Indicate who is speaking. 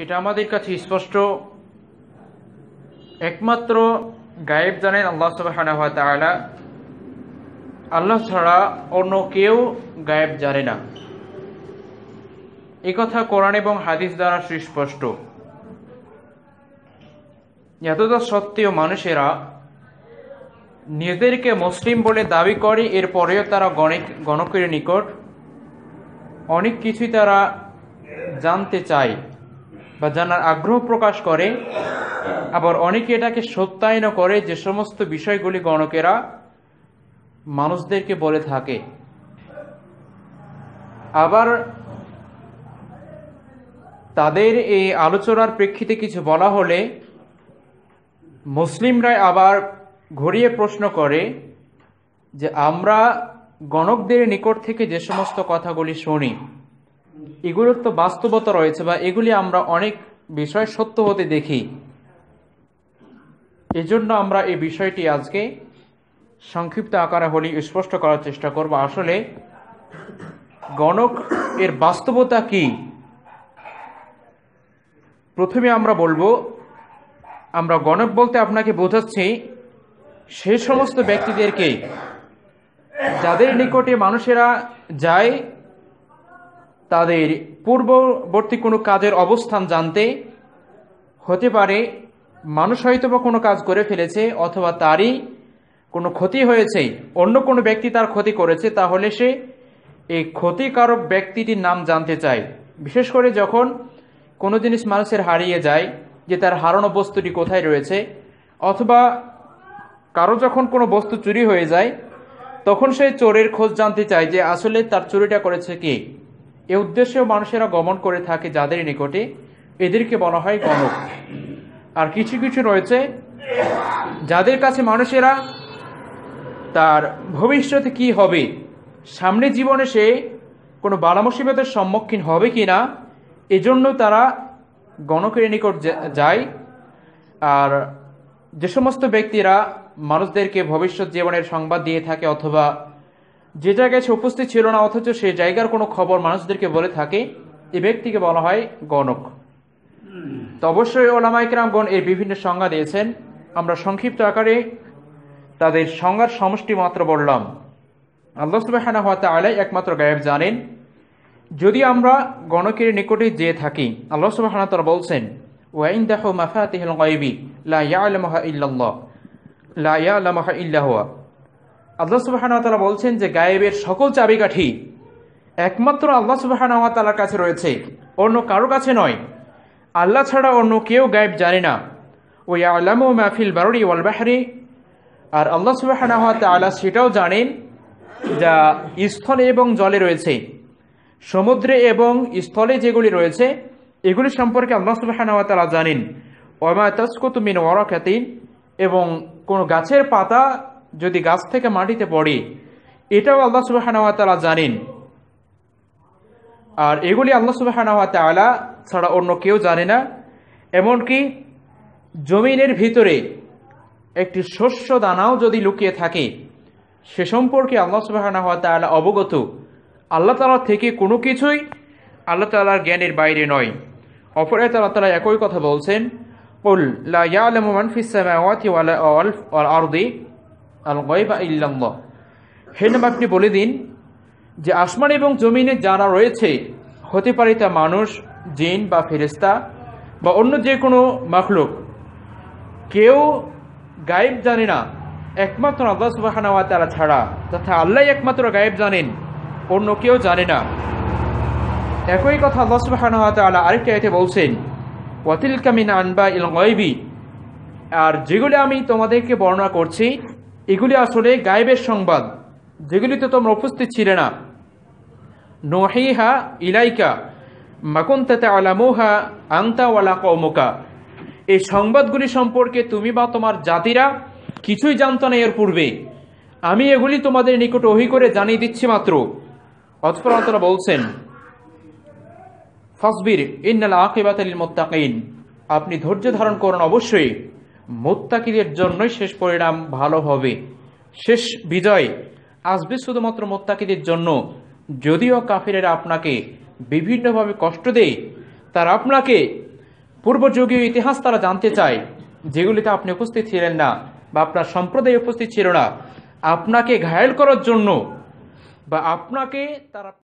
Speaker 1: এটা আমাদের কাছে স্পষ্ট একমাত্র গায়েব জানেন আল্লাহ সুবাহানা তালা আল্লাহ ছাড়া অন্য কেউ গায়েব জানে না একথা কোরআন এবং হাদিস দ্বারা সুস্পষ্ট এতটা সত্ত্বেও মানুষেরা নিজেদেরকে মুসলিম বলে দাবি করে এরপরেও তারা গণিক গণকের নিকট অনেক কিছুই তারা জানতে চায় বা জানার আগ্রহ প্রকাশ করে আবার অনেকে এটাকে সত্যায়ন করে যে সমস্ত বিষয়গুলি গণকেরা মানুষদেরকে বলে থাকে আবার তাদের এই আলোচনার প্রেক্ষিতে কিছু বলা হলে মুসলিমরাই আবার ঘুরিয়ে প্রশ্ন করে যে আমরা গণকদের নিকট থেকে যে সমস্ত কথাগুলি শুনি এগুলোর তো বাস্তবতা রয়েছে বা এগুলি আমরা অনেক বিষয় সত্য হতে দেখি এজন্য আমরা এই বিষয়টি আজকে সংক্ষিপ্ত আকারে হলি স্পষ্ট করার চেষ্টা করব আসলে গণক এর বাস্তবতা কি প্রথমে আমরা বলবো আমরা গণক বলতে আপনাকে বোঝাচ্ছি সে সমস্ত ব্যক্তিদেরকে যাদের নিকটে মানুষেরা যায় তাদের পূর্ববর্তী কোনো কাজের অবস্থান জানতে হতে পারে মানুষ হয়তো বা কোনো কাজ করে ফেলেছে অথবা তারই কোনো ক্ষতি হয়েছে অন্য কোনো ব্যক্তি তার ক্ষতি করেছে তাহলে সে এই ক্ষতিকারক ব্যক্তিটির নাম জানতে চায় বিশেষ করে যখন কোনো জিনিস মানুষের হারিয়ে যায় যে তার হারানো বস্তুটি কোথায় রয়েছে অথবা কারো যখন কোনো বস্তু চুরি হয়ে যায় তখন সে চোরের খোঁজ জানতে চায় যে আসলে তার চুরিটা করেছে কে এ উদ্দেশ্যেও মানুষেরা গমন করে থাকে যাদের নিকটে এদেরকে বলা হয় গণক আর কিছু কিছু রয়েছে যাদের কাছে মানুষেরা তার ভবিষ্যতে কি হবে সামনে জীবনে সে কোনো বালামসিবতের সম্মুখীন হবে কি না এজন্য তারা গণকের নিকট যায় আর যে সমস্ত ব্যক্তিরা মানুষদেরকে ভবিষ্যৎ জীবনের সংবাদ দিয়ে থাকে অথবা যে জায়গায় সে উপস্থিত ছিল না অথচ সে জায়গার কোনো খবর মানুষদেরকে বলে থাকে এ ব্যক্তিকে বলা হয় গণক তো অবশ্যই ওলামাইকরামগণ এর বিভিন্ন সংজ্ঞা দিয়েছেন আমরা সংক্ষিপ্ত আকারে তাদের সংজ্ঞার সমষ্টি মাত্র বললাম আল্লাহ সুবাহানা হাতে আলাই একমাত্র গায়েব জানেন যদি আমরা গণকের নিকটে যেয়ে থাকি আল্লাহ সুবাহানা তারা বলছেন ওয়াইন দেখো মাফা তেহল গাইবি লা ইয়া আলমাহা ইল্লাহ লা ইয়া আল্লাহ সুবাহানতালা বলছেন যে গায়েবের সকল চাবিকাঠি একমাত্র আল্লাহ সুবাহানতালার কাছে রয়েছে অন্য কারো কাছে নয় আল্লাহ ছাড়া অন্য কেউ গায়েব জানে না ওই আল্লাহ মাহফিল বারুড়ি ওয়াল বাহারি আর আল্লাহ সুবাহানতালা সেটাও জানেন যা স্থলে এবং জলে রয়েছে সমুদ্রে এবং স্থলে যেগুলি রয়েছে এগুলি সম্পর্কে আল্লাহ তালা জানেন ওমা তস্কুত মিন ওয়ারকাতিন এবং কোনো গাছের পাতা যদি গাছ থেকে মাটিতে পড়ে এটাও আল্লাহ সুবাহানওয়াতালা জানেন আর এগুলি আল্লাহ সুবাহানওয়াতালা ছাড়া অন্য কেউ জানে না এমনকি জমিনের ভিতরে একটি শস্য দানাও যদি লুকিয়ে থাকে সে সম্পর্কে আল্লাহ সুবাহানওয়াতালা অবগত আল্লাহ তালা থেকে কোনো কিছুই আল্লাহ তালার জ্ঞানের বাইরে নয় অপরে তালা তালা একই কথা বলছেন قل لا يعلم من في السماوات আর الأرض আল গয়বা ইল্লাল্লাহ হে নাম আপনি বলে দিন যে আসমান এবং জমিনে যারা রয়েছে হতে পারে তা মানুষ জিন বা ফেরেস্তা বা অন্য যে কোনো মখলুক কেউ গায়েব জানে না একমাত্র আল্লাহ সুবাহানাওয়া তারা ছাড়া তথা আল্লাহ একমাত্র গায়েব জানেন অন্য কেউ জানে না একই কথা আল্লাহ সুবাহানাওয়া তালা আরেকটি আয়তে বলছেন ওয়াতিল কামিন আনবা ইল গয়বি আর যেগুলো আমি তোমাদেরকে বর্ণনা করছি এগুলি আসলে গায়েবের সংবাদ যেগুলিতে তোমরা উপস্থিত ছিলে না নোহিহা ইলাইকা মাকুন্তাতে আলামোহা আন্তাওয়ালা কৌমোকা এই সংবাদগুলি সম্পর্কে তুমি বা তোমার জাতিরা কিছুই জানত না এর পূর্বে আমি এগুলি তোমাদের নিকট ওহি করে জানিয়ে দিচ্ছি মাত্র অতপর অন্তরা বলছেন ফসবির ইন্নাল আকিবাত মোত্তাকিন আপনি ধৈর্য ধারণ করুন অবশ্যই মোত্তাকিদের জন্যই শেষ পরিণাম ভালো হবে শেষ বিজয় আসবে শুধুমাত্র মোত্তাকিদের জন্য যদিও কাফিরেরা আপনাকে বিভিন্নভাবে কষ্ট দেয় তারা আপনাকে পূর্বযুগীয় ইতিহাস তারা জানতে চায় যেগুলিতে আপনি উপস্থিত ছিলেন না বা আপনার সম্প্রদায় উপস্থিত ছিল না আপনাকে ঘায়েল করার জন্য বা আপনাকে তারা